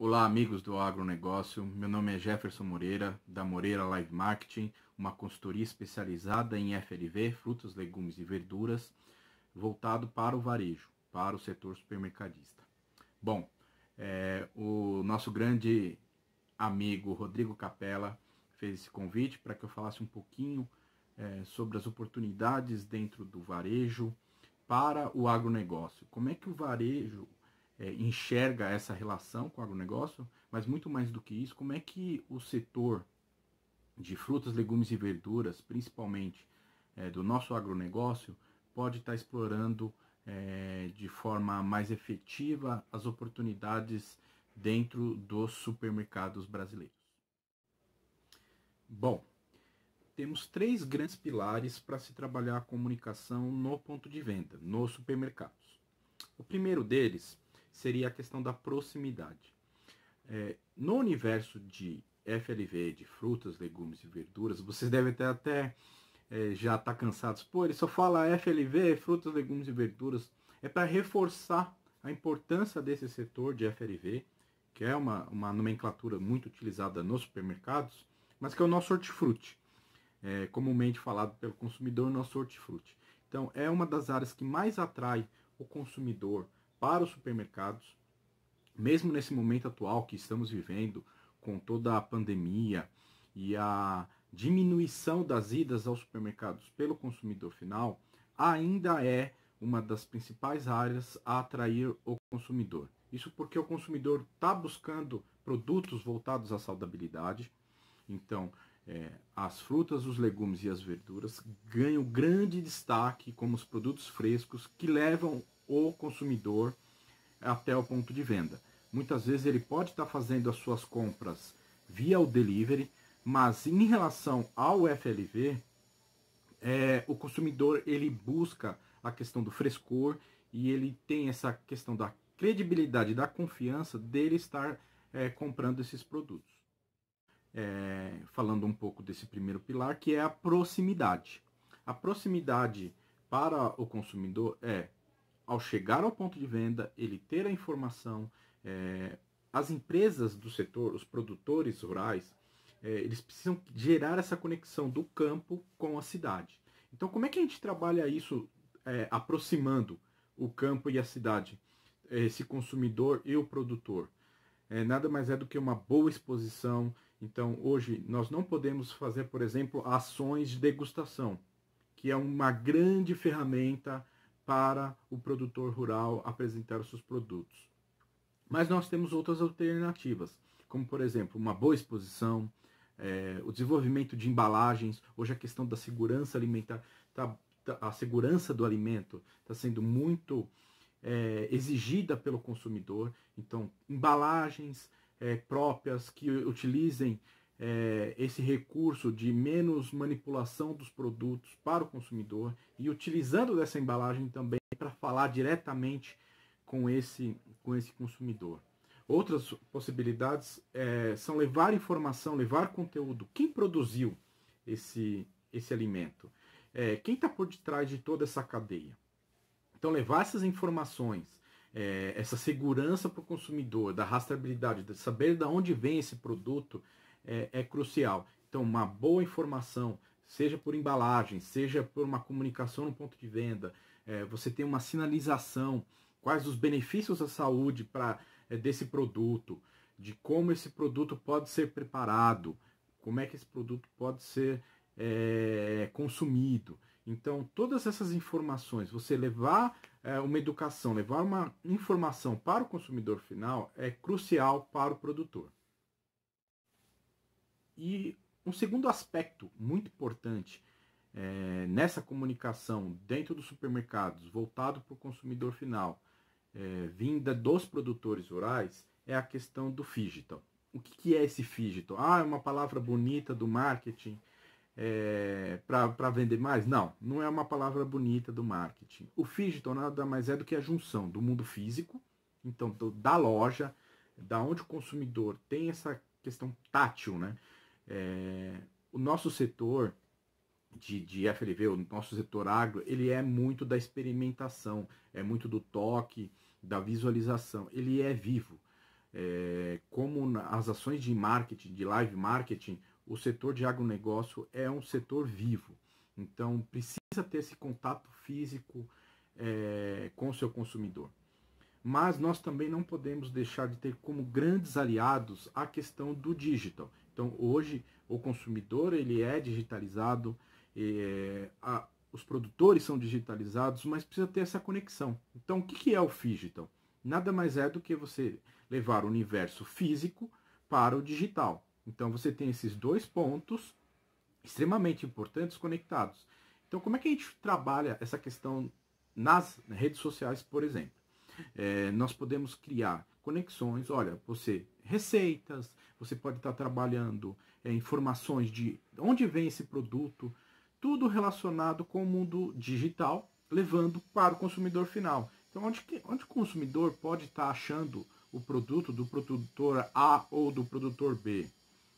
Olá, amigos do agronegócio. Meu nome é Jefferson Moreira, da Moreira Live Marketing, uma consultoria especializada em FLV, frutas, legumes e verduras, voltado para o varejo, para o setor supermercadista. Bom, é, o nosso grande amigo Rodrigo Capella fez esse convite para que eu falasse um pouquinho é, sobre as oportunidades dentro do varejo para o agronegócio. Como é que o varejo é, enxerga essa relação com o agronegócio, mas muito mais do que isso, como é que o setor de frutas, legumes e verduras, principalmente é, do nosso agronegócio, pode estar tá explorando é, de forma mais efetiva as oportunidades dentro dos supermercados brasileiros. Bom, temos três grandes pilares para se trabalhar a comunicação no ponto de venda, nos supermercados. O primeiro deles seria a questão da proximidade. É, no universo de FLV, de frutas, legumes e verduras, vocês devem ter até é, já estar tá cansados. Pô, ele só fala FLV, frutas, legumes e verduras. É para reforçar a importância desse setor de FLV, que é uma, uma nomenclatura muito utilizada nos supermercados, mas que é o nosso hortifruti. É, comumente falado pelo consumidor, nosso hortifruti. Então, é uma das áreas que mais atrai o consumidor para os supermercados, mesmo nesse momento atual que estamos vivendo, com toda a pandemia e a diminuição das idas aos supermercados pelo consumidor final, ainda é uma das principais áreas a atrair o consumidor. Isso porque o consumidor está buscando produtos voltados à saudabilidade. Então, é, as frutas, os legumes e as verduras ganham grande destaque como os produtos frescos que levam o consumidor até o ponto de venda. Muitas vezes ele pode estar fazendo as suas compras via o delivery, mas em relação ao FLV, é, o consumidor ele busca a questão do frescor e ele tem essa questão da credibilidade, da confiança dele estar é, comprando esses produtos. É, falando um pouco desse primeiro pilar, que é a proximidade. A proximidade para o consumidor é ao chegar ao ponto de venda, ele ter a informação, é, as empresas do setor, os produtores rurais, é, eles precisam gerar essa conexão do campo com a cidade. Então, como é que a gente trabalha isso é, aproximando o campo e a cidade, esse consumidor e o produtor? É, nada mais é do que uma boa exposição. Então, hoje, nós não podemos fazer, por exemplo, ações de degustação, que é uma grande ferramenta para o produtor rural apresentar os seus produtos. Mas nós temos outras alternativas, como por exemplo uma boa exposição, é, o desenvolvimento de embalagens, hoje a questão da segurança alimentar, tá, tá, a segurança do alimento está sendo muito é, exigida pelo consumidor, então embalagens é, próprias que utilizem é, esse recurso de menos manipulação dos produtos para o consumidor e utilizando dessa embalagem também para falar diretamente com esse, com esse consumidor. Outras possibilidades é, são levar informação, levar conteúdo. Quem produziu esse, esse alimento? É, quem está por detrás de toda essa cadeia? Então, levar essas informações, é, essa segurança para o consumidor, da rastreabilidade, de saber de onde vem esse produto, é, é crucial. Então, uma boa informação, seja por embalagem, seja por uma comunicação no ponto de venda, é, você tem uma sinalização, quais os benefícios à saúde para é, desse produto, de como esse produto pode ser preparado, como é que esse produto pode ser é, consumido. Então, todas essas informações, você levar é, uma educação, levar uma informação para o consumidor final é crucial para o produtor. E um segundo aspecto muito importante é, nessa comunicação dentro dos supermercados, voltado para o consumidor final, é, vinda dos produtores rurais, é a questão do digital. O que, que é esse digital? Ah, é uma palavra bonita do marketing é, para vender mais? Não, não é uma palavra bonita do marketing. O digital nada mais é do que a junção do mundo físico, então do, da loja, da onde o consumidor tem essa questão tátil, né? É, o nosso setor de, de FLV, o nosso setor agro, ele é muito da experimentação, é muito do toque, da visualização, ele é vivo. É, como as ações de marketing, de live marketing, o setor de agronegócio é um setor vivo. Então, precisa ter esse contato físico é, com o seu consumidor. Mas nós também não podemos deixar de ter como grandes aliados a questão do digital. Então, hoje, o consumidor ele é digitalizado, é, a, os produtores são digitalizados, mas precisa ter essa conexão. Então, o que, que é o digital? Então? Nada mais é do que você levar o universo físico para o digital. Então, você tem esses dois pontos extremamente importantes conectados. Então, como é que a gente trabalha essa questão nas redes sociais, por exemplo? É, nós podemos criar conexões. Olha, você receitas, você pode estar trabalhando é, informações de onde vem esse produto, tudo relacionado com o mundo digital, levando para o consumidor final. Então, onde, onde o consumidor pode estar achando o produto do produtor A ou do produtor B?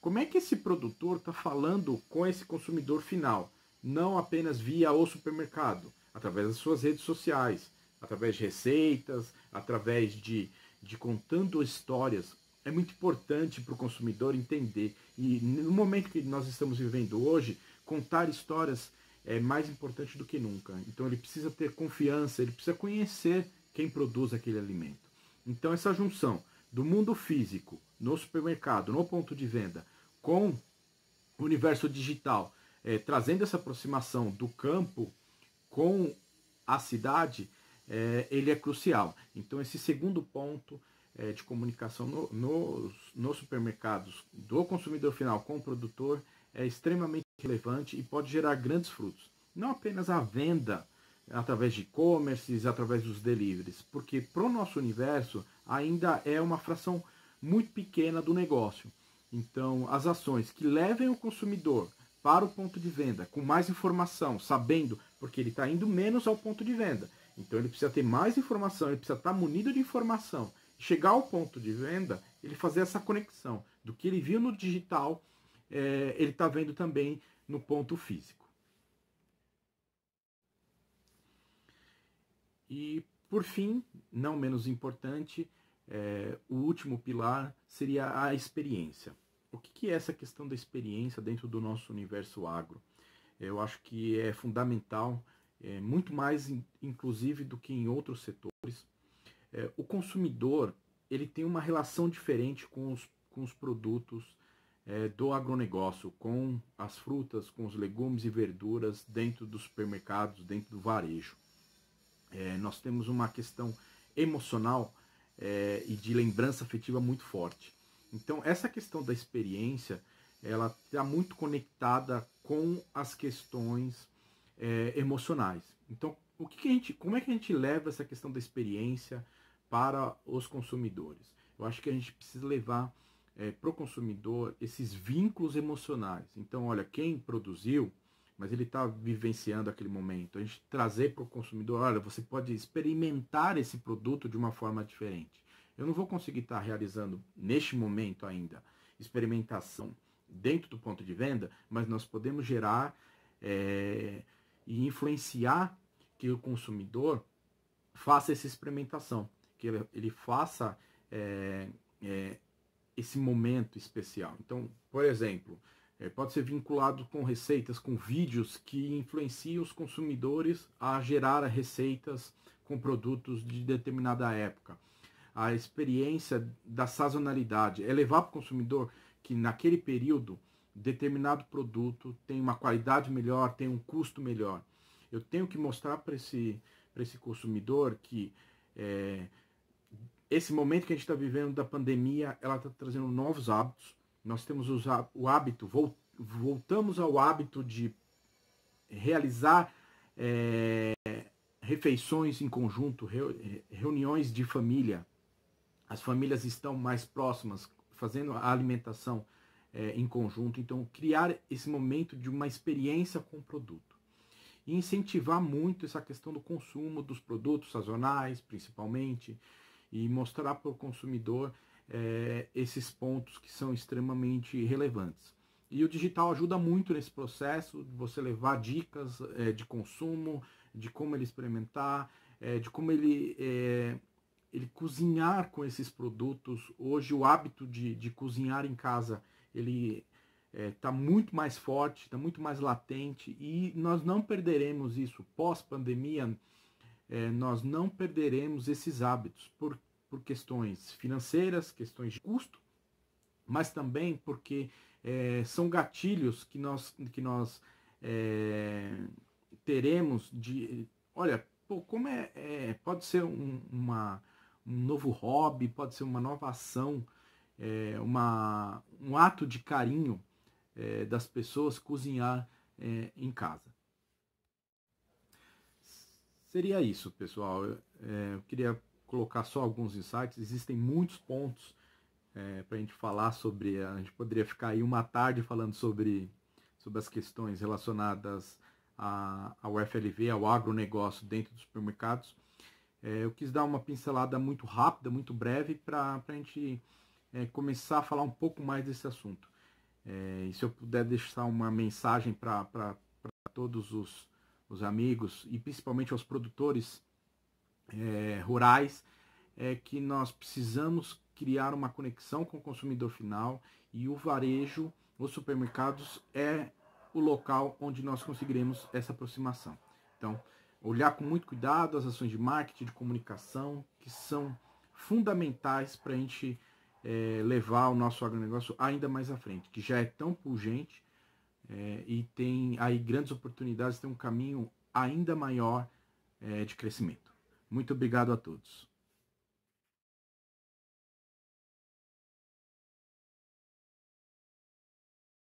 Como é que esse produtor está falando com esse consumidor final? Não apenas via o supermercado, através das suas redes sociais, através de receitas, através de de contando histórias é muito importante para o consumidor entender. E no momento que nós estamos vivendo hoje, contar histórias é mais importante do que nunca. Então ele precisa ter confiança, ele precisa conhecer quem produz aquele alimento. Então essa junção do mundo físico, no supermercado, no ponto de venda, com o universo digital, é, trazendo essa aproximação do campo com a cidade, é, ele é crucial. Então, esse segundo ponto é, de comunicação nos no, no supermercados do consumidor final com o produtor é extremamente relevante e pode gerar grandes frutos. Não apenas a venda através de e commerce através dos deliveries, porque para o nosso universo ainda é uma fração muito pequena do negócio. Então, as ações que levem o consumidor para o ponto de venda com mais informação, sabendo, porque ele está indo menos ao ponto de venda, então ele precisa ter mais informação, ele precisa estar munido de informação. Chegar ao ponto de venda, ele fazer essa conexão do que ele viu no digital, é, ele está vendo também no ponto físico. E por fim, não menos importante, é, o último pilar seria a experiência. O que, que é essa questão da experiência dentro do nosso universo agro? Eu acho que é fundamental é, muito mais in, inclusive do que em outros setores. É, o consumidor ele tem uma relação diferente com os, com os produtos é, do agronegócio, com as frutas, com os legumes e verduras dentro dos supermercados, dentro do varejo. É, nós temos uma questão emocional é, e de lembrança afetiva muito forte. Então essa questão da experiência ela está muito conectada com as questões é, emocionais. Então, o que, que, a gente, como é que a gente leva essa questão da experiência para os consumidores? Eu acho que a gente precisa levar é, para o consumidor esses vínculos emocionais. Então, olha, quem produziu, mas ele está vivenciando aquele momento. A gente trazer para o consumidor, olha, você pode experimentar esse produto de uma forma diferente. Eu não vou conseguir estar tá realizando neste momento ainda experimentação dentro do ponto de venda, mas nós podemos gerar é, e influenciar que o consumidor faça essa experimentação, que ele, ele faça é, é, esse momento especial. Então, por exemplo, é, pode ser vinculado com receitas, com vídeos que influenciam os consumidores a gerar receitas com produtos de determinada época. A experiência da sazonalidade é levar para o consumidor que naquele período determinado produto tem uma qualidade melhor, tem um custo melhor. Eu tenho que mostrar para esse, esse consumidor que é, esse momento que a gente está vivendo da pandemia, ela está trazendo novos hábitos. Nós temos o hábito, voltamos ao hábito de realizar é, refeições em conjunto, reuniões de família. As famílias estão mais próximas, fazendo a alimentação é, em conjunto. Então, criar esse momento de uma experiência com o produto. E incentivar muito essa questão do consumo dos produtos sazonais, principalmente, e mostrar para o consumidor é, esses pontos que são extremamente relevantes. E o digital ajuda muito nesse processo, você levar dicas é, de consumo, de como ele experimentar, é, de como ele, é, ele cozinhar com esses produtos. Hoje o hábito de, de cozinhar em casa ele está é, tá muito mais forte, está muito mais latente e nós não perderemos isso pós-pandemia. É, nós não perderemos esses hábitos por, por questões financeiras, questões de custo, mas também porque é, são gatilhos que nós, que nós é, teremos de. Olha, pô, como é, é, pode ser um, uma, um novo hobby, pode ser uma nova ação é, uma, um ato de carinho é, das pessoas cozinhar é, em casa. Seria isso, pessoal. Eu, é, eu, queria colocar só alguns insights. Existem muitos pontos é, para a gente falar sobre. A gente poderia ficar aí uma tarde falando sobre, sobre as questões relacionadas a, ao FLV, ao agronegócio dentro dos supermercados. É, eu quis dar uma pincelada muito rápida, muito breve, para a gente é, começar a falar um pouco mais desse assunto. É, e se eu puder deixar uma mensagem para todos os, os amigos e principalmente aos produtores é, rurais, é que nós precisamos criar uma conexão com o consumidor final e o varejo, os supermercados, é o local onde nós conseguiremos essa aproximação. Então, olhar com muito cuidado as ações de marketing, de comunicação, que são fundamentais para a gente é, levar o nosso agronegócio ainda mais à frente, que já é tão pungente é, e tem aí grandes oportunidades, tem um caminho ainda maior é, de crescimento. Muito obrigado a todos.